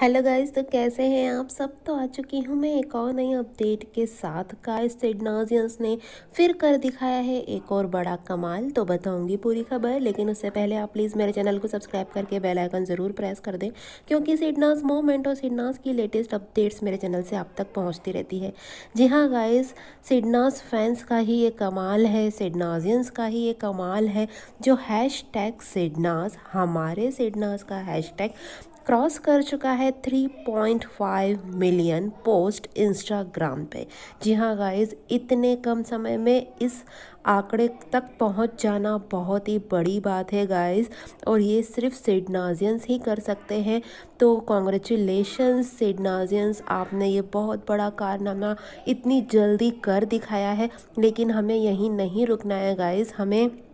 hello guys तो कैसे हैं आप सब तो आ चुकी हूँ मैं एक और नई अपडेट के साथ गाइस सिडनाजियंस ने फिर कर दिखाया है एक और बड़ा कमाल तो बताऊंगी पूरी खबर लेकिन उससे पहले आप प्लीज़ मेरे चैनल को सब्सक्राइब करके बेल आइकन ज़रूर प्रेस कर दें क्योंकि सिडनाज मोमेंट और सिडनाज की लेटेस्ट अपडेट्स मेरे चैनल से आप तक पहुँचती रहती है जी हाँ गाइज सिडनाज फैंस का ही ये कमाल है सिडनाजियंस का ही ये कमाल है जो हैश टैग हमारे सिडनाज का हैश टैग क्रॉस कर चुका है 3.5 मिलियन पोस्ट इंस्टाग्राम पे जी हाँ गाइज इतने कम समय में इस आंकड़े तक पहुंच जाना बहुत ही बड़ी बात है गाइज़ और ये सिर्फ सिडनाजियंस ही कर सकते हैं तो कॉन्ग्रेचुलेशंस सिडनाजियंस आपने ये बहुत बड़ा कारनामा इतनी जल्दी कर दिखाया है लेकिन हमें यहीं नहीं रुकना है गाइज हमें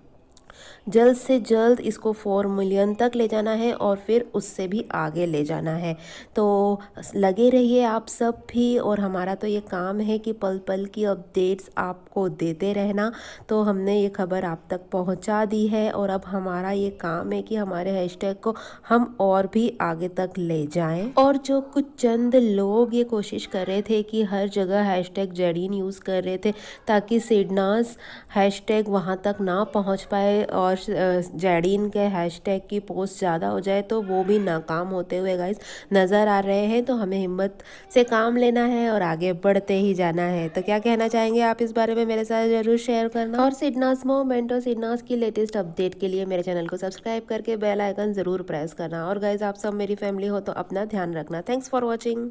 जल्द से जल्द इसको फोर मिलियन तक ले जाना है और फिर उससे भी आगे ले जाना है तो लगे रहिए आप सब भी और हमारा तो ये काम है कि पल पल की अपडेट्स आपको देते रहना तो हमने ये खबर आप तक पहुंचा दी है और अब हमारा ये काम है कि हमारे हैशटैग को हम और भी आगे तक ले जाएं और जो कुछ चंद लोग ये कोशिश कर रहे थे कि हर जगह हैश जड़ीन यूज़ कर रहे थे ताकि सिडनास हैश वहाँ तक ना पहुँच पाए और जैडीन के हैशटैग की पोस्ट ज़्यादा हो जाए तो वो भी नाकाम होते हुए गाइस नज़र आ रहे हैं तो हमें हिम्मत से काम लेना है और आगे बढ़ते ही जाना है तो क्या कहना चाहेंगे आप इस बारे में मेरे साथ ज़रूर शेयर करना और सिडनास मोमेंट और सिडनास की लेटेस्ट अपडेट के लिए मेरे चैनल को सब्सक्राइब करके बेल आइकन ज़रूर प्रेस करना और गाइज आप सब मेरी फैमिली हो तो अपना ध्यान रखना थैंक्स फॉर वॉचिंग